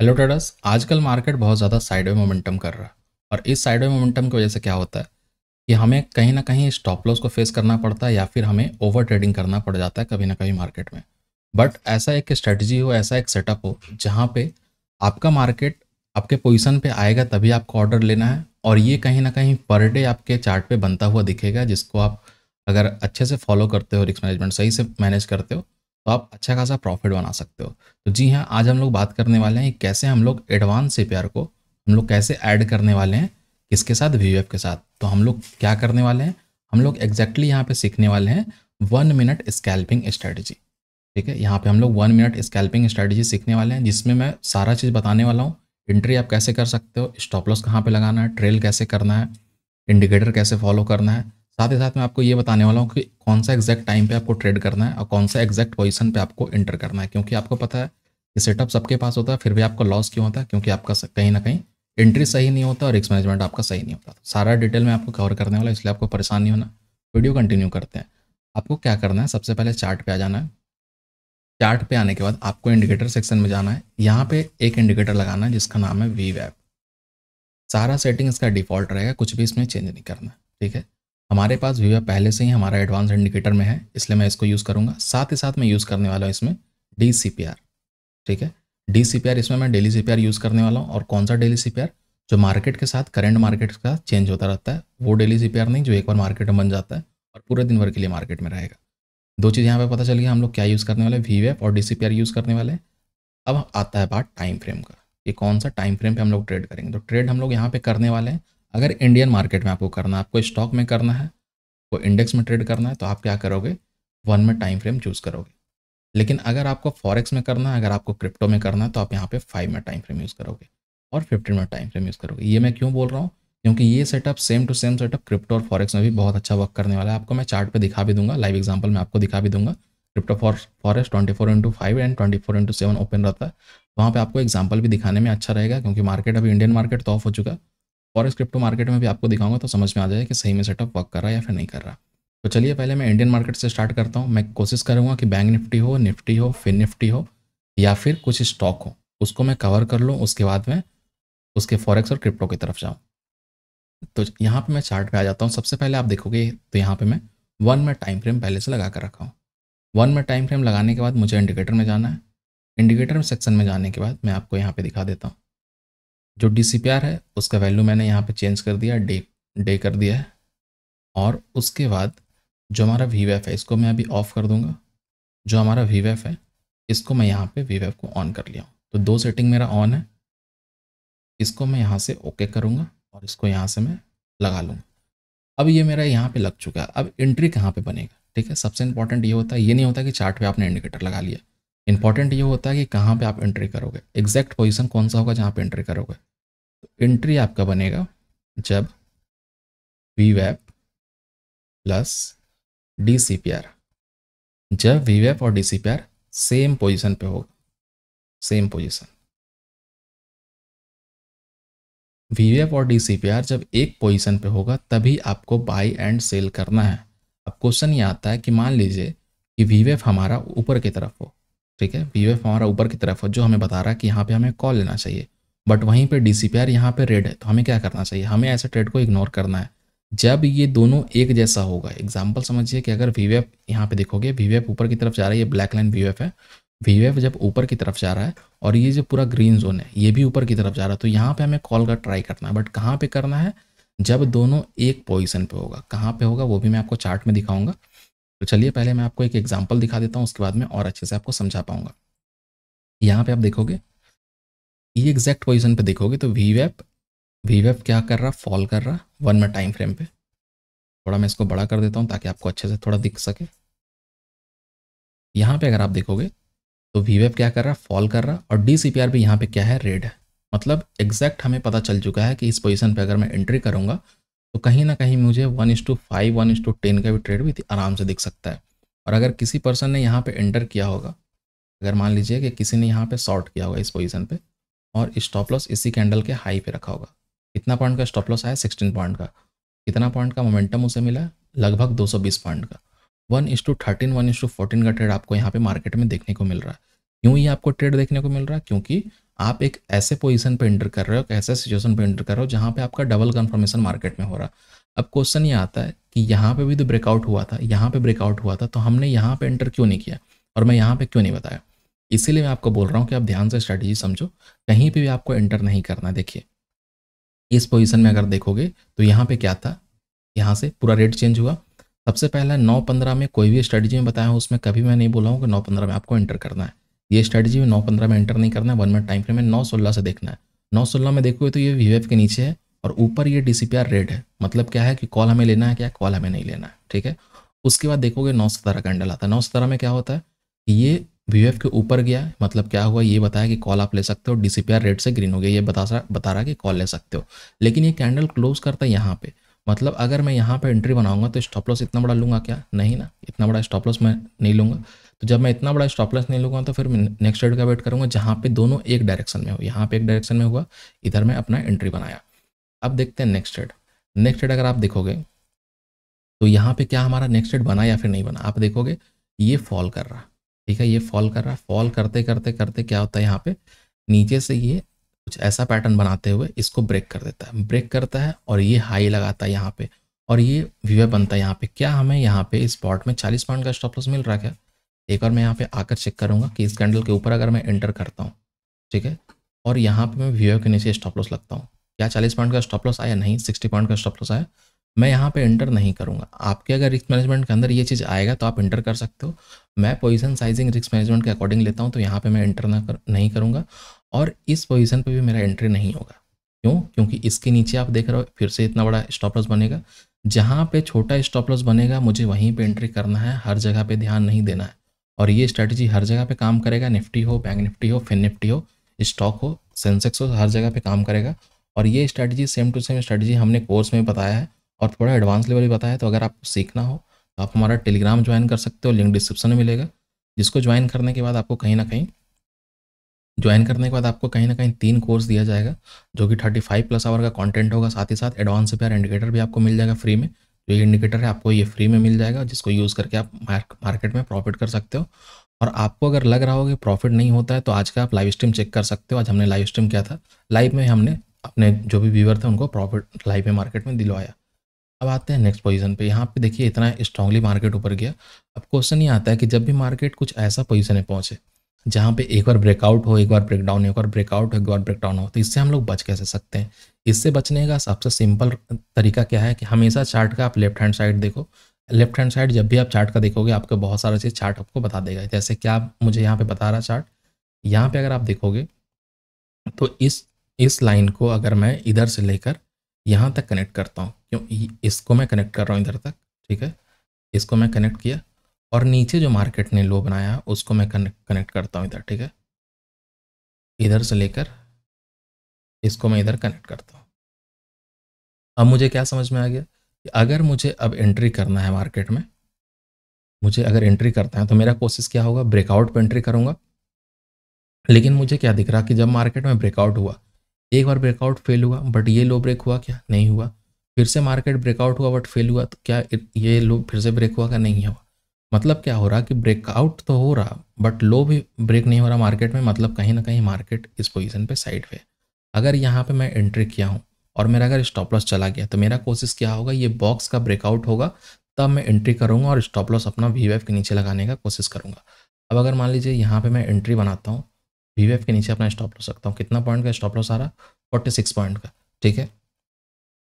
hello traders आजकल market बहुत ज़्यादा साइडवे मोमेंटम कर रहा है और इस साइडवे मोमेंटम की वजह से क्या होता है कि हमें कहीं ना कहीं स्टॉप लॉस को फेस करना पड़ता है या फिर हमें ओवर ट्रेडिंग करना पड़ जाता है कभी ना कभी मार्केट में बट ऐसा एक स्ट्रेटजी हो ऐसा एक सेटअप हो जहाँ पे आपका मार्केट आपके पोजिशन पर आएगा तभी आपको ऑर्डर लेना है और ये कहीं ना कहीं पर डे आपके चार्ट बनता हुआ दिखेगा जिसको आप अगर अच्छे से फॉलो करते हो रिस्क मैनेजमेंट सही से मैनेज करते हो तो आप अच्छा खासा प्रॉफिट बना सकते हो तो जी हाँ आज हम लोग बात करने वाले हैं कैसे हम लोग एडवांस सी को हम लोग कैसे ऐड करने वाले हैं किसके साथ वी के साथ तो हम लोग क्या करने वाले हैं हम लोग एग्जैक्टली यहाँ पे सीखने वाले हैं वन मिनट स्कैल्पिंग स्ट्रैटेजी ठीक है यहाँ पे हम लोग वन मिनट स्कैल्पिंग स्ट्रैटेजी सीखने वाले हैं जिसमें मैं सारा चीज़ बताने वाला हूँ एंट्री आप कैसे कर सकते हो स्टॉपलॉस कहाँ पे लगाना है ट्रेल कैसे करना है इंडिकेटर कैसे फॉलो करना है साथ ही साथ मैं आपको ये बताने वाला हूँ कि कौन सा एग्जैक्ट टाइम पे आपको ट्रेड करना है और कौन सा एग्जैक्ट पोजीशन पे आपको एंटर करना है क्योंकि आपको पता है कि सेटअप सबके पास होता है फिर भी आपका लॉस क्यों होता है क्योंकि आपका कहीं ना कहीं एंट्री सही नहीं होता और रिस्क मैनेजमेंट आपका सही नहीं होता तो सारा डिटेल मैं आपको कवर करने वाला इसलिए आपको परेशान नहीं होना वीडियो कंटिन्यू करते हैं आपको क्या करना है सबसे पहले चार्ट पे आ जाना है चार्ट पे आने के बाद आपको इंडिकेटर सेक्शन में जाना है यहाँ पे एक इंडिकेटर लगाना है जिसका नाम है वी वैप सारा सेटिंग इसका डिफॉल्ट रहेगा कुछ भी इसमें चेंज नहीं करना ठीक है हमारे पास व्यूअर पहले से ही हमारा एडवांस इंडिकेटर में है इसलिए मैं इसको यूज़ करूँगा साथ ही साथ मैं यूज़ करने वाला हूँ इसमें डी ठीक है डी इसमें मैं डेली सी यूज़ करने वाला हूँ और कौन सा डेली सी जो मार्केट के साथ करेंट मार्केट का चेंज होता रहता है वो डेली सी नहीं जो एक बार मार्केट में बन जाता है और पूरे दिन भर के लिए मार्केट में रहेगा दो चीज़ यहाँ पे पता चल गया हम लोग क्या यूज़ करने वाले वी वेप और डी यूज़ करने वाले अब आता है बात टाइम फ्रेम का ये कौन सा टाइम फ्रेम पे हम लोग ट्रेड करेंगे तो ट्रेड हम लोग यहाँ पे करने वाले हैं अगर इंडियन मार्केट में आपको करना है आपको स्टॉक में करना है आपको इंडेक्स में ट्रेड करना है तो आप क्या करोगे वन में टाइम फ्रेम चूज़ करोगे लेकिन अगर आपको फॉरेक्स में करना है अगर आपको क्रिप्टो में करना है तो आप यहाँ पे फाइव में टाइम फ्रेम यूज़ करोगे और फिफ्टीन में टाइम फ्रेम यूज़ करोगे ये मैं क्यों बोल रहा हूँ क्योंकि ये setup same to same setup crypto और फॉरेक्स में भी बहुत अच्छा वर्क करने वाला है आपको मैं चार्ट पे दिखा भी दूंगा लाइव एग्जांपल मैं आपको दिखा भी दूंगा crypto for forex twenty four into five and twenty four into seven open रहता है वहाँ पर आपको एग्जाम्पल भी दिखाने में अच्छा रहेगा क्योंकि मार्केट अभी इंडियन मार्केट तो ऑफ हो चुका फॉरेक्स क्रिप्टो मार्केट में भी आपको दिखाऊंगा तो समझ में आ जाए कि सही में सेटअप वर्क कर रहा है या फिर नहीं कर रहा तो चलिए पहले मैं इंडियन मार्केट से स्टार्ट करता हूँ मैं कोशिश करूँगा कि बैंक निफ्टी हो निफ्टी हो फिन निफ्टी हो या फिर कुछ स्टॉक हो उसको मैं कवर कर लूँ उसके बाद में उसके फॉरेक्स और क्रिप्टो की तरफ जाऊँ तो यहाँ पर मैं चार्ट आ जाता हूँ सबसे पहले आप देखोगे तो यहाँ पर मैं वन में टाइम फ्रेम पहले से लगा कर रखा हूँ वन में टाइम फ्रेम लगाने के बाद मुझे इंडिकेटर में जाना है इंडिकेटर सेक्शन में जाने के बाद मैं आपको यहाँ पर दिखा देता हूँ जो डी है उसका वैल्यू मैंने यहाँ पे चेंज कर दिया डे डे कर दिया है और उसके बाद जो हमारा वी है इसको मैं अभी ऑफ़ कर दूँगा जो हमारा वी है इसको मैं यहाँ पे वी को ऑन कर लिया हूँ तो दो सेटिंग मेरा ऑन है इसको मैं यहाँ से ओके करूँगा और इसको यहाँ से मैं लगा लूँगा अब ये मेरा यहाँ पर लग चुका है अब इंट्री कहाँ पर बनेगा ठीक है सबसे इंपॉर्टेंट ये होता है ये नहीं होता कि चार्ट पे आपने इंडिकेटर लगा लिया इंपॉर्टेंट ये होता है कि कहाँ पे आप एंट्री करोगे एग्जैक्ट पोजीशन कौन सा होगा जहाँ पे एंट्री करोगे तो एंट्री आपका बनेगा जब V plus D C P R जब वी और D C P R same position पे होगा सेम पोजिशन वी वैप और डी सी पी आर जब एक पोजिशन पे होगा तभी आपको बाई एंड सेल करना है अब क्वेश्चन ये आता है कि मान लीजिए कि वी हमारा ऊपर की तरफ हो ठीक है पी हमारा ऊपर की तरफ है जो हमें बता रहा है कि यहाँ पे हमें कॉल लेना चाहिए बट वहीं पे डी सी पी आर यहाँ पर रेड है तो हमें क्या करना चाहिए हमें ऐसे ट्रेड को इग्नोर करना है जब ये दोनों एक जैसा होगा एग्जाम्पल समझिए कि अगर वी वेफ यहाँ पे देखोगे वी वेफ ऊपर की तरफ जा रहा है ये ब्लैक लाइन वी वेफ है वी वेफ जब ऊपर की तरफ जा रहा है और ये जो पूरा ग्रीन जोन है ये भी ऊपर की तरफ जा रहा है तो यहाँ पर हमें कॉल का ट्राई करना है बट कहाँ पर करना है जब दोनों एक पोजिशन पर होगा कहाँ पर होगा वो भी मैं आपको चार्ट में दिखाऊंगा तो चलिए पहले मैं आपको एक एग्जाम्पल दिखा देता हूँ उसके बाद में और अच्छे से आपको समझा पाऊंगा यहाँ पे आप देखोगे ये एग्जैक्ट पोजिशन पे देखोगे तो वी वैप वी वैप क्या कर रहा फॉल कर रहा वन में टाइम फ्रेम पे थोड़ा मैं इसको बड़ा कर देता हूँ ताकि आपको अच्छे से थोड़ा दिख सके यहाँ पे अगर आप देखोगे तो वी वैप क्या कर रहा फॉल कर रहा और डी सी पी आर भी यहाँ पे क्या है रेड है मतलब एग्जैक्ट हमें पता चल चुका है कि इस पोजिशन पर अगर मैं एंट्री करूँगा तो कहीं ना कहीं मुझे one is to five one is to ten का भी ट्रेड भी आराम से दिख सकता है और अगर किसी पर्सन ने यहाँ पे एंटर किया होगा अगर मान लीजिए कि किसी ने यहाँ पे शॉर्ट किया होगा इस पोजीशन पे और स्टॉप लॉस इसी कैंडल के हाई पे रखा होगा कितना पॉइंट का स्टॉप लॉस आया सिक्सटीन पॉइंट का कितना पॉइंट का मोमेंटम उसे मिला लगभग बीस पॉइंट का one is to thirteen one is to fourteen का ट्रेड आपको यहाँ पे मार्केट में देखने को मिल रहा है क्यों ये आपको ट्रेड देखने को मिल रहा है क्योंकि आप एक ऐसे पोजीशन पे एंटर कर रहे हो एक ऐसे सिचुएशन पे एंटर कर रहे हो जहाँ पे आपका डबल कन्फर्मेशन मार्केट में हो रहा अब क्वेश्चन ये आता है कि यहाँ पे भी तो ब्रेकआउट हुआ था यहाँ पे ब्रेकआउट हुआ था तो हमने यहाँ पे एंटर क्यों नहीं किया और मैं यहाँ पे क्यों नहीं बताया इसीलिए मैं आपको बोल रहा हूँ कि आप ध्यान से स्ट्रैटेजी समझो कहीं पर भी आपको एंटर नहीं करना देखिए इस पोजिशन में अगर देखोगे तो यहाँ पर क्या था यहाँ से पूरा रेट चेंज हुआ सबसे पहला नौ पंद्रह में कोई भी स्ट्रैटेजी में बताया हूँ उसमें कभी मैं नहीं बोला हूँ कि नौ पंद्रह में आपको एंटर करना है ये स्ट्रेटजी में नौ पंद्रह में एंटर नहीं करना है वन मिनट टाइम फ्रेम में नौ सोलह से देखना है नौ सोलह में देखोगे तो ये वी के नीचे है और ऊपर ये डी रेड है मतलब क्या है कि कॉल हमें लेना है क्या कॉल हमें नहीं लेना है ठीक है उसके बाद देखोगे नौ सतारह कैंडल आता है नौ सतारह में क्या होता है ये वी के ऊपर गया मतलब क्या हुआ ये बताया कि कॉल आप ले सकते हो डी रेड से ग्रीन हो गया ये बता रहा बता रहा कि कॉल ले सकते हो लेकिन ये कैंडल क्लोज करता है यहाँ पे मतलब अगर मैं यहाँ पे एंट्री बनाऊंगा तो स्टॉप लॉस इतना बड़ा लूँगा क्या नहीं ना इतना बड़ा स्टॉप लॉस मैं नहीं लूँगा तो जब मैं इतना बड़ा स्टॉप लॉस नहीं लूँगा तो फिर मैं नेक्स्ट ट्रेड का वेट करूँगा जहाँ पे दोनों एक डायरेक्शन में हो यहाँ पे एक डायरेक्शन में हुआ इधर मैं अपना एंट्री बनाया अब देखते हैं नेक्स्ट ट्रेड नेक्स्ट ट्रेड अगर आप देखोगे तो यहाँ पे क्या हमारा नेक्स्ट ट्रेड बना या फिर नहीं बना आप देखोगे ये फॉल कर रहा ठीक है ये फॉल कर रहा फॉल करते करते करते क्या होता है यहाँ पे नीचे से ये कुछ ऐसा पैटर्न बनाते हुए इसको ब्रेक कर देता है ब्रेक करता है और ये हाई लगाता है यहाँ पे और ये व्यूए बनता है यहाँ पे क्या हमें यहाँ पे स्पॉट में चालीस पॉइंट का स्टॉप लॉस मिल रहा है क्या एक बार मैं यहाँ पे आकर चेक करूँगा कि इस कैंडल के ऊपर अगर मैं एंटर करता हूँ ठीक है और यहाँ पे मैं व्यू के नीचे स्टॉप लॉस लगता हूँ क्या चालीस पॉइंट का स्टॉप लॉस आया नहीं सिक्सटी पॉइंट का स्टॉप लॉस आया मैं यहाँ पे एंटर नहीं करूँगा आपके अगर रिस्क मैनेजमेंट के अंदर ये चीज़ आएगा तो आप एंटर कर सकते हो मैं पोजिशन साइजिंग रिस्क मैनेजमेंट के अकॉर्डिंग लेता हूँ तो यहाँ पर मैं एंटर ना कर नहीं करूँगा और इस पोजिशन पर भी मेरा एंट्री नहीं होगा क्यों क्योंकि इसके नीचे आप देख रहे हो फिर से इतना बड़ा स्टॉप लॉस बनेगा जहाँ पे छोटा स्टॉप लॉस बनेगा मुझे वहीं पे एंट्री करना है हर जगह पे ध्यान नहीं देना है और ये स्ट्रैटेजी हर जगह पे काम करेगा निफ्टी हो बैंक निफ्टी हो फिन निफ्टी हो स्टॉक हो सेंसेक्स हो हर जगह पे काम करेगा और ये strategy same to same strategy हमने कोर्स में बताया है और थोड़ा एडवांस लेवल भी बताया है तो अगर आपको सीखना हो तो आप हमारा टेलीग्राम ज्वाइन कर सकते हो लिंक डिस्क्रिप्शन में मिलेगा जिसको ज्वाइन करने के बाद आपको कहीं ना कहीं ज्वाइन करने के बाद आपको कहीं ना कहीं तीन कोर्स दिया जाएगा जो कि थर्टी फाइव प्लस आवर का कॉन्टेंट होगा साथ ही साथ एडवांस पेयर इंडिकेटर भी आपको मिल जाएगा फ्री में जो ये इंडिकेटर है आपको ये फ्री में मिल जाएगा जिसको यूज़ करके आप मार्केट में प्रॉफिट कर सकते हो और आपको अगर लग रहा हो कि प्रॉफिट नहीं होता है तो आज का आप लाइव स्ट्रीम चेक कर सकते हो आज हमने लाइव स्ट्रीम किया था लाइव में हमने अपने जो भी व्यूवर थे उनको प्रॉफिट लाइव में मार्केट में दिलवाया अब आते हैं नेक्स्ट पोजीशन पे यहाँ पे देखिए इतना स्ट्रांगली मार्केट ऊपर गया अब क्वेश्चन ये आता है कि जब भी मार्केट कुछ ऐसा पोजीशन में पहुँचे जहाँ पे एक बार ब्रेकआउट हो एक बार ब्रेकडाउन हो एक बार ब्रेकआउट हो एक बार ब्रेकडाउन हो तो इससे हम लोग बच कैसे सकते हैं इससे बचने का सबसे सिंपल तरीका क्या है कि हमेशा चार्ट का आप लेफ्ट हैंड साइड देखो लेफ्ट हैंड साइड जब भी आप चार्ट का देखोगे आपको बहुत सारा चीज़ चार्ट आपको बता देगा जैसे क्या मुझे यहाँ पर बता रहा चार्ट यहाँ पर अगर आप देखोगे तो इस इस लाइन को अगर मैं इधर से लेकर यहाँ तक कनेक्ट करता हूँ क्यों इसको मैं कनेक्ट कर रहा हूँ इधर तक ठीक है इसको मैं कनेक्ट किया और नीचे जो मार्केट ने लो बनाया उसको मैं कनेक्ट करता हूँ इधर ठीक है इधर से लेकर इसको मैं इधर कनेक्ट करता हूँ अब मुझे क्या समझ में आ गया कि अगर मुझे अब एंट्री करना है मार्केट में मुझे अगर एंट्री करना है तो मेरा कोशिश क्या होगा ब्रेकआउट पर एंट्री करूँगा लेकिन मुझे क्या दिख रहा कि जब मार्केट में ब्रेकआउट हुआ एक बार ब्रेकआउट फेल हुआ बट ये लो ब्रेक हुआ क्या नहीं हुआ फिर से मार्केट ब्रेकआउट हुआ बट फेल हुआ तो क्या ये लो फिर से ब्रेक हुआ क्या नहीं हुआ मतलब क्या हो रहा कि ब्रेकआउट तो हो रहा बट लो भी ब्रेक नहीं हो रहा मार्केट में मतलब कहीं ना कहीं मार्केट इस पोजीशन पे साइड पे अगर यहाँ पे मैं एंट्री किया हूँ और मेरा अगर स्टॉप लॉस चला गया तो मेरा कोशिश क्या होगा ये बॉक्स का ब्रेकआउट होगा तब मैं एंट्री करूँगा और स्टॉप लॉस अपना वी के नीचे लगाने का कोशिश करूँगा अब अगर मान लीजिए यहाँ पर मैं एंट्री बनाता हूँ वी के नीचे अपना स्टॉप लॉस रखता हूँ कितना पॉइंट का स्टॉप लॉस आ रहा फोर्टी पॉइंट का ठीक है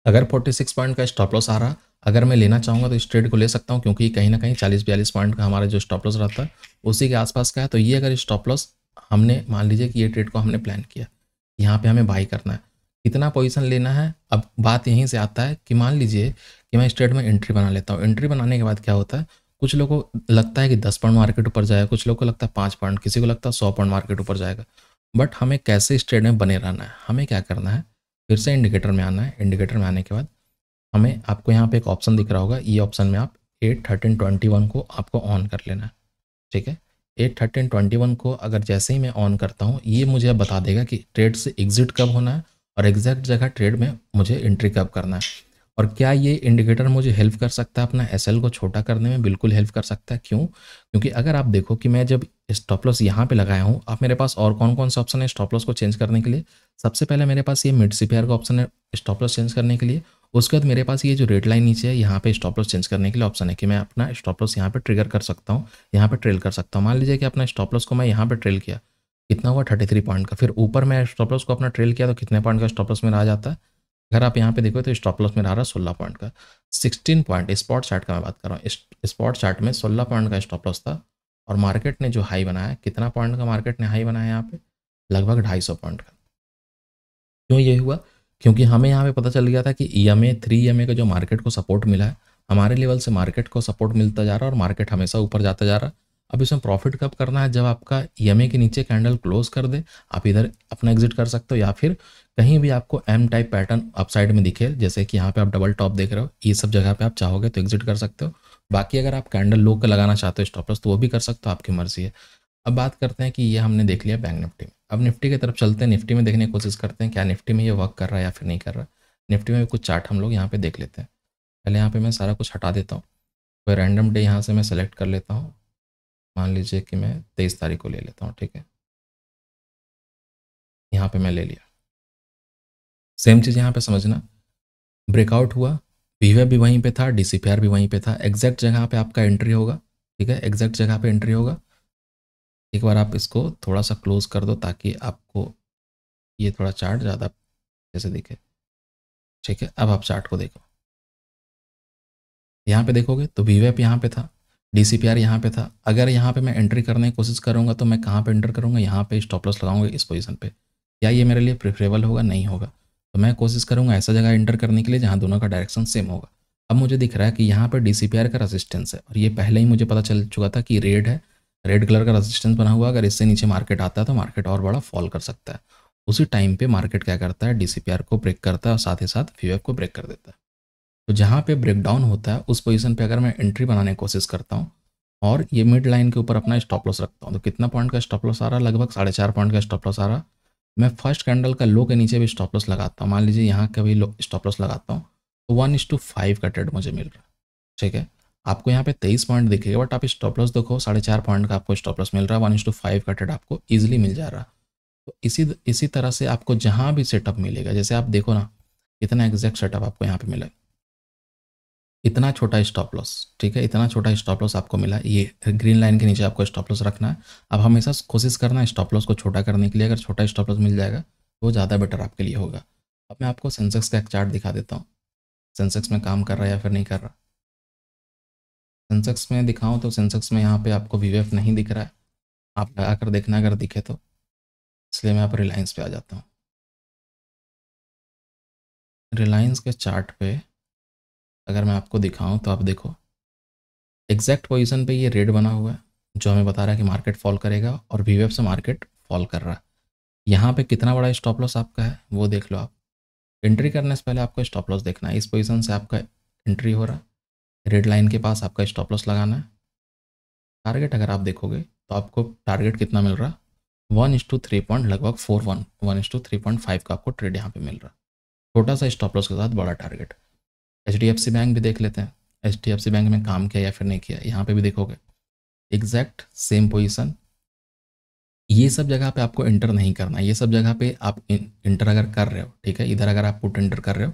अगर 46 पॉइंट का स्टॉप लॉस आ रहा अगर मैं लेना चाहूँगा तो इस ट्रेड को ले सकता हूँ क्योंकि कहीं ना कहीं चालीस बयालीस पॉइंट का हमारा जो स्टॉप लॉस रहता है उसी के आसपास का है तो ये अगर स्टॉप लॉस हमने मान लीजिए कि ये ट्रेड को हमने प्लान किया यहाँ पर हमें बाई करना है कितना पोजिशन लेना है अब बात यहीं से आता है कि मान लीजिए कि मैं स्ट्रेट में एंट्री बना लेता हूँ एंट्री बनाने के बाद क्या होता है कुछ लोगों को लगता है कि दस पॉइंट मार्केट ऊपर जाएगा कुछ लोग को लगता है पाँच पॉइंट किसी को लगता है सौ पॉइंट मार्केट ऊपर जाएगा बट हमें कैसे ट्रेड में बने रहना है हमें क्या करना है फिर से इंडिकेटर में आना है इंडिकेटर में आने के बाद हमें आपको यहाँ पे एक ऑप्शन दिख रहा होगा ये ऑप्शन में आप एट थर्टीन ट्वेंटी वन को आपको ऑन कर लेना है ठीक है एट थर्टीन ट्वेंटी वन को अगर जैसे ही मैं ऑन करता हूँ ये मुझे अब बता देगा कि ट्रेड से एग्जिट कब होना है और एग्जैक्ट जगह ट्रेड में मुझे एंट्री कब करना है और क्या ये इंडिकेटर मुझे हेल्प कर सकता है अपना एस को छोटा करने में बिल्कुल हेल्प कर सकता है क्यों क्योंकि अगर आप देखो कि मैं जब स्टॉपलॉस यहाँ पे लगाया हूँ आप मेरे पास और कौन कौन से ऑप्शन है स्टॉपलॉस को चेंज करने के लिए सबसे पहले मेरे पास ये मिड सी का ऑप्शन है स्टॉप लॉस चेंज करने के लिए उसके बाद मेरे पास ये जो रेड लाइन नीचे है यहाँ पे स्टॉप लॉस चेंज करने के लिए ऑप्शन है कि मैं अपना स्टॉप लॉस यहाँ पे ट्रिगर कर सकता हूँ यहाँ पे ट्रेल कर सकता हूँ मान लीजिए कि अपना स्टॉप लॉस को मैं यहाँ पे ट्रेल किया कितना हुआ थर्टी थ्री पॉइंट का फिर ऊपर मैं स्टॉप लॉस को अपना ट्रेल किया तो कितने पॉइंट का स्टॉप लॉस मेरा आ जाता है अगर आप यहाँ पे देखो तो स्टॉप लॉस मेरा आ रहा है सोलह पॉइंट का सिक्सटीन पॉइंट स्पॉट चार्ट का मैं बात कर रहा हूँ स्पॉट चार्ट में सोलह पॉइंट का स्टॉप लॉस था और मार्केट ने जो हाई बनाया कितना पॉइंट का मार्केट ने हाई बनाया यहाँ पे लगभग ढाई सौ पॉइंट का क्यों ये हुआ क्योंकि हमें यहाँ पे पता चल गया था कि E M A three E M A का जो मार्केट को सपोर्ट मिला है हमारे लेवल से मार्केट को सपोर्ट मिलता जा रहा है और मार्केट हमेशा ऊपर जाता जा रहा है अब इसमें प्रॉफिट कब करना है जब आपका ई एम ए के नीचे कैंडल क्लोज कर दे आप इधर अपना एग्जिट कर सकते हो या फिर कहीं भी आपको एम टाइप पैटर्न अपसाइड में दिखे जैसे कि यहाँ पे आप डबल टॉप देख रहे हो ये सब जगह पे आप चाहोगे तो एग्जिट कर सकते हो बाकी अगर आप कैंडल लो का लगाना चाहते हो स्टॉपलस तो वो भी कर सकते हो आपकी मर्जी है अब बात करते हैं कि ये हमने देख लिया बैंक निफ्टी में अब निफ्टी की तरफ चलते हैं निफ्टी में देखने की कोशिश करते हैं क्या निफ्टी में ये वर्क कर रहा है या फिर नहीं कर रहा निफ्टी में भी कुछ चार्ट हम लोग यहाँ पे देख लेते हैं पहले यहाँ पे मैं सारा कुछ हटा देता हूँ फिर रैंडम डे यहाँ से मैं सेलेक्ट कर लेता हूँ मान लीजिए कि मैं तेईस तारीख को ले लेता हूँ ठीक है यहाँ पर मैं ले लिया सेम चीज़ यहाँ पर समझना ब्रेकआउट हुआ वी भी वहीं पर था डी भी वहीं पर था एग्जैक्ट जगह पर आपका एंट्री होगा ठीक है एग्जैक्ट जगह पर एंट्री होगा एक बार आप इसको थोड़ा सा क्लोज कर दो ताकि आपको ये थोड़ा चार्ट ज़्यादा जैसे दिखे ठीक है अब आप चार्ट को देखो यहाँ पे देखोगे तो वी वेप यहाँ पे था डी सी पी आर यहाँ पे था अगर यहाँ पे मैं एंट्री करने की कोशिश करूँगा तो मैं कहाँ पे एंटर करूँगा यहाँ पे स्टॉपलॉस लगाऊंगा इस पोजीशन पे या ये मेरे लिए प्रेफरेबल होगा नहीं होगा तो मैं कोशिश करूँगा ऐसा जगह एंटर करने के लिए जहाँ दोनों का डायरेक्शन सेम होगा अब मुझे दिख रहा है कि यहाँ पर डी सी पी आर का रजिस्टेंस है और ये पहले ही मुझे पता चल चुका था कि रेड है रेड कलर का रेजिस्टेंस बना हुआ अगर इससे नीचे मार्केट आता है तो मार्केट और बड़ा फॉल कर सकता है उसी टाइम पे मार्केट क्या करता है डीसीपीआर को ब्रेक करता है और साथ ही साथ फ्यूएफ को ब्रेक कर देता है तो जहाँ पे ब्रेक डाउन होता है उस पोजीशन पे अगर मैं एंट्री बनाने की कोशिश करता हूँ और ये मिड लाइन के ऊपर अपना स्टॉप लॉस रखता हूँ तो कितना पॉइंट का स्टॉप लॉस आ रहा है लगभग साढ़े चार पॉइंट का स्टॉप लॉस आ रहा मैं फर्स्ट कैंडल का लो के नीचे भी स्टॉप लॉस लगाता हूँ मान लीजिए यहाँ का भी स्टॉप लॉस लगाता हूँ तो वन टू फाइव का ट्रेड मुझे मिल रहा है ठीक है आपको यहाँ पे तेईस पॉइंट दिखेगा बट आप स्टॉप लॉस देखो साढ़े चार पॉइंट का आपको स्टॉप लॉस मिल रहा है वन इंस टू फाइव का ट्रेड आपको ईजिली मिल जा रहा तो इसी इसी तरह से आपको जहाँ भी सेटअप मिलेगा जैसे आप देखो ना इतना एग्जैक्ट सेटअप आपको यहाँ पे मिला इतना छोटा स्टॉप लॉस ठीक है इतना छोटा स्टॉप लॉस आपको मिला ये ग्रीन लाइन के नीचे आपको स्टॉप लॉस रखना है अब हमेशा कोशिश करना है स्टॉप लॉस को छोटा करने के लिए अगर छोटा स्टॉप लॉस मिल जाएगा तो ज़्यादा बेटर आपके लिए होगा अब मैं आपको सेंसेक्स का एक चार्ट दिखा देता हूँ सेंसेक्स में काम कर रहा है या फिर नहीं कर रहा सेंसेक्स में दिखाऊं तो सेंसेक्स में यहाँ पे आपको वी नहीं दिख रहा है आप लगा कर देखना अगर दिखे तो इसलिए मैं आप रिलायंस पे आ जाता हूँ रिलायंस के चार्ट पे अगर मैं आपको दिखाऊं तो आप देखो एग्जैक्ट पोजीशन पे ये रेड बना हुआ है जो हमें बता रहा है कि मार्केट फॉल करेगा और वी से मार्केट फॉल कर रहा है यहाँ पर कितना बड़ा स्टॉप लॉस आपका है वो देख लो आप एंट्री करने से पहले आपको स्टॉप लॉस देखना है इस पोजिशन से आपका एंट्री हो रहा है रेड लाइन के पास आपका स्टॉप लॉस लगाना है टारगेट अगर आप देखोगे तो आपको टारगेट कितना मिल रहा one is to three point लगभग four one one is to three point five का आपको ट्रेड यहाँ पे मिल रहा छोटा सा स्टॉप लॉस के साथ बड़ा target H D F C bank भी देख लेते हैं H D F C bank में काम किया या फिर नहीं किया यहाँ पे भी देखोगे एग्जैक्ट सेम पोजिशन ये सब जगह पे आपको इंटर नहीं करना ये सब जगह पे आप इंटर अगर कर रहे हो ठीक है इधर अगर आप पुट इंटर कर रहे हो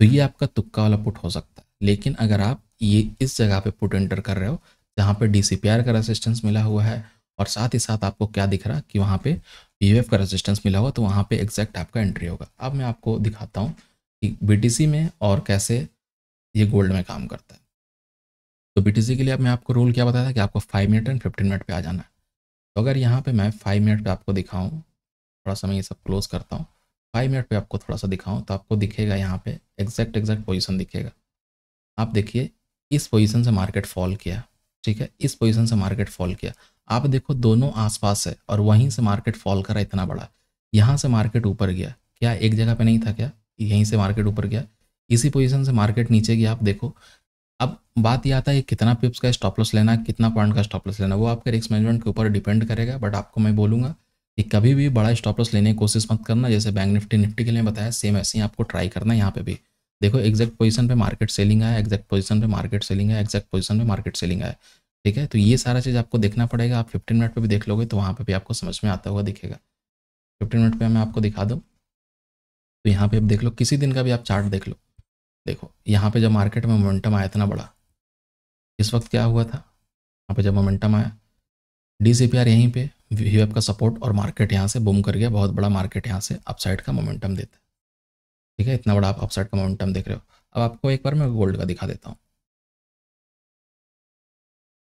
तो ये आपका तुक्का वाला पुट हो सकता है लेकिन अगर आप ये इस जगह पे पुट एंटर कर रहे हो जहाँ पे डी का रेजिस्टेंस मिला हुआ है और साथ ही साथ आपको क्या दिख रहा कि वहाँ पे एफ़ का रेजिस्टेंस मिला हुआ तो वहाँ पे एग्जैक्ट आपका एंट्री होगा अब मैं आपको दिखाता हूँ कि बी में और कैसे ये गोल्ड में काम करता है तो बी के लिए अब मैं आपको रूल क्या बताया था कि आपको five minute and fifteen minute पर आ जाना है तो अगर यहाँ पर मैं फाइव मिनट पर आपको दिखाऊँ थोड़ा सा मैं ये सब क्लोज करता हूँ फाइव मिनट पे आपको थोड़ा सा दिखाऊं तो आपको दिखेगा यहाँ पे एग्जैक्ट एग्जैक्ट पोजीशन दिखेगा आप देखिए इस पोजीशन से मार्केट फॉल किया ठीक है इस पोजीशन से मार्केट फॉल किया आप देखो दोनों आसपास है और वहीं से मार्केट फॉल करा इतना बड़ा यहाँ से मार्केट ऊपर गया क्या एक जगह पे नहीं था क्या यहीं से मार्केट ऊपर गया इसी पोजीशन से मार्केट नीचे गया आप देखो अब बात यह आता है कितना पिप्स का स्टॉप लॉस लेना कितना पॉइंट का स्टॉप लॉस लेना वो आपके रिस्क मैनेजमेंट के ऊपर डिपेंड करेगा बट आपको मैं बोलूँगा कि कभी भी बड़ा स्टॉप लॉस लेने की कोशिश मत करना जैसे बैंक निफ्टी निफ्टी के लिए बताया सेम ऐसे ही आपको ट्राई करना है यहाँ पे भी देखो एग्जैक्ट पोजीशन पे मार्केट सेलिंग आया एग्जैक्ट पोजीशन पे मार्केट सेलिंग आया एग्जैक्ट पोजीशन पे मार्केट सेलिंग आया ठीक है तो ये सारा चीज़ आपको देखना पड़ेगा आप फिफ्टीन मिनट पर भी देख लोगे तो वहाँ पर भी आपको समझ में आता हुआ दिखेगा फिफ्टीन मिनट पर मैं आपको दिखा दूँ तो यहाँ पे आप देख लो किसी दिन का भी आप चार्ट देख लो देखो यहाँ पर जब मार्केट में मोमेंटम आया इतना बड़ा इस वक्त क्या हुआ था यहाँ पर जब मोमेंटम आया डी सी पी आर यहीं पर वी का सपोर्ट और मार्केट यहाँ से बुम कर गया बहुत बड़ा मार्केट यहाँ से अपसाइड का मोमेंटम देता है ठीक है इतना बड़ा आप अपसाइड का मोमेंटम देख रहे हो अब आपको एक बार मैं गोल्ड का दिखा देता हूँ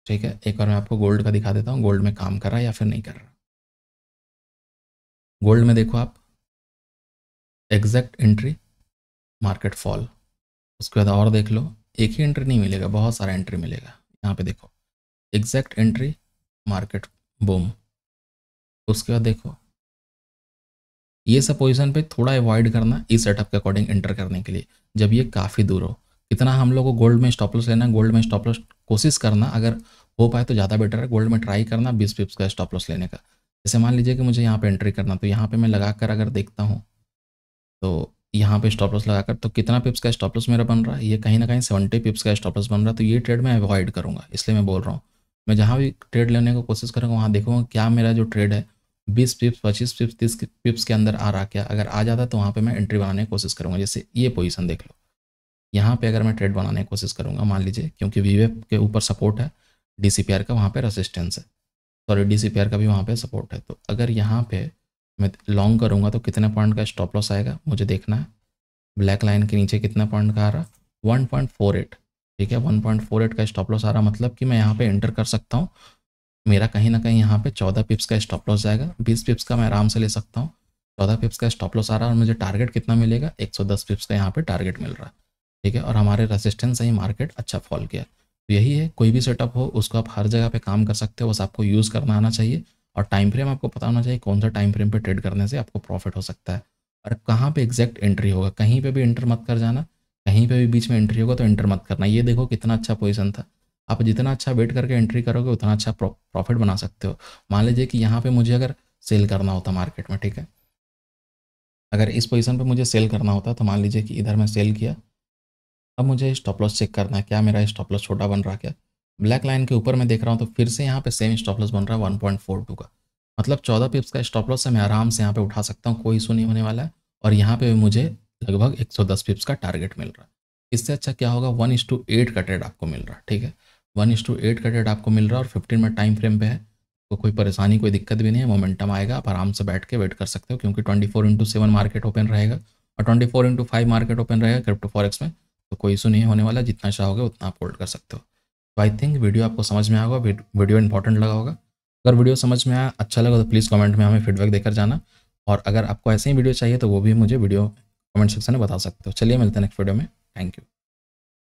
ठीक है एक बार मैं आपको गोल्ड का दिखा देता हूँ गोल्ड में काम कर रहा है या फिर नहीं कर रहा गोल्ड में देखो आप एग्जैक्ट एंट्री मार्केट फॉल उसके बाद और देख लो एक ही एंट्री नहीं मिलेगा बहुत सारा एंट्री मिलेगा यहाँ पे देखो एग्जैक्ट एंट्री मार्केट बूम उसके बाद देखो ये सब पोजिशन पर थोड़ा अवॉइड करना इस सेटअप के अकॉर्डिंग एंटर करने के लिए जब ये काफ़ी दूर हो कितना हम लोग को गोल्ड में स्टॉपलस लेना गोल्ड में स्टॉपलस कोशिश करना अगर हो पाए तो ज़्यादा बेटर है गोल्ड में ट्राई करना बीस पिप्स का स्टॉपलस लेने का जैसे मान लीजिए कि मुझे यहाँ पे एंट्री करना तो यहाँ पे मैं लगा कर अगर देखता हूँ तो यहाँ पे स्टॉप लॉस लगाकर तो कितना पिप्स का स्टॉप लॉस मेरा बन रहा है ये कहीं ना कहीं सेवेंटी पिप्स का स्टॉप लॉस बन रहा है तो ये ट्रेड मैं अवॉइड करूँगा इसलिए मैं बोल रहा हूँ मैं जहाँ भी ट्रेड लेने की को कोशिश करूँगा वहाँ देखूँगा क्या मेरा जो ट्रेड है बीस पिप्स पच्चीस पिप्स तीस पिप्स के अंदर आ रहा क्या अगर आ जाता तो वहाँ पे मैं एंट्री बनाने की कोशिश करूँगा जैसे ये पोजीशन देख लो यहाँ पे अगर मैं ट्रेड बनाने की कोशिश करूँगा मान लीजिए क्योंकि वीवेप के ऊपर सपोर्ट है डी का वहाँ पर रसिस्टेंस है सॉरी डी का भी वहाँ पर सपोर्ट है तो अगर यहाँ पर मैं लॉन्ग करूँगा तो कितने पॉइंट का स्टॉप लॉस आएगा मुझे देखना है ब्लैक लाइन के नीचे कितना पॉइंट का आ रहा वन पॉइंट फोर एट ठीक है वन पॉइंट फोर एट का स्टॉप लॉस आ रहा मतलब कि मैं यहाँ पर एंटर कर सकता हूँ मेरा कहीं ना कहीं यहाँ पे चौदह पिप्स का स्टॉप लॉस जाएगा बीस पिप्स का मैं आराम से ले सकता हूँ चौदह पिप्स का स्टॉप लॉस आ रहा है और मुझे टारगेट कितना मिलेगा एक सौ दस पिप्स का यहाँ पे टारगेट मिल रहा है ठीक है और हमारे रेसिस्टेंस से ही मार्केट अच्छा फॉल किया तो यही है कोई भी सेटअप हो उसको आप हर जगह पर काम कर सकते हो बस आपको यूज़ करना आना चाहिए और टाइम फ्रेम आपको पता होना चाहिए कौन सा टाइम फ्रेम पर ट्रेड करने से आपको प्रॉफिट हो सकता है और कहाँ पर एग्जैक्ट एंट्री होगा कहीं पर भी इंटर मत कर जाना कहीं पर भी बीच में एंट्री होगा तो इंटर मत करना ये देखो कितना अच्छा पोजिशन था आप जितना अच्छा वेट करके एंट्री करोगे उतना अच्छा प्रॉफिट बना सकते हो मान लीजिए कि यहाँ पे मुझे अगर सेल करना होता मार्केट में ठीक है अगर इस पोजीशन पे मुझे सेल करना होता तो मान लीजिए कि इधर मैं सेल किया अब मुझे स्टॉप लॉस चेक करना है क्या मेरा स्टॉप लॉस छोटा बन रहा क्या ब्लैक लाइन के ऊपर मैं देख रहा हूँ तो फिर से यहाँ पे सेम स्टॉप लॉस बन रहा है वन टू का मतलब चौदह पिप्स का स्टॉप लॉस है मैं आराम से यहाँ पे उठा सकता हूँ कोई इशू नहीं होने वाला है और यहाँ पे मुझे लगभग दस पिप्स का टारगेट मिल रहा है इससे अच्छा क्या होगा वन टू एट का ट्रेड आपको मिल रहा है ठीक है वन इस टू एट का डेट आपको मिल रहा है और फिफ्टीन मिनट टाइम फ्रेम पे है तो कोई परेशानी कोई दिक्कत भी नहीं है मोमेंटम आएगा आप आराम से बैठ के वेट कर सकते हो क्योंकि twenty four into seven market open रहेगा और twenty four into five market open रहेगा क्रिप्टो फॉरेक्स में तो कोई इशू नहीं होने वाला जितना चाहोगे अच्छा उतना आप होल्ड कर सकते हो तो आई थिंक वीडियो आपको समझ में आएगा वीडियो इंपॉर्टेंट लगा होगा अगर वीडियो समझ में आया अच्छा लगा तो प्लीज़ कमेंट में हमें फीडबैक देकर जाना और अगर आपको ऐसे ही वीडियो चाहिए तो वो भी मुझे वीडियो कमेंट सेक्शन में बता सकते हो चलिए मिलते हैं नेक्स्ट वीडियो में थैंक यू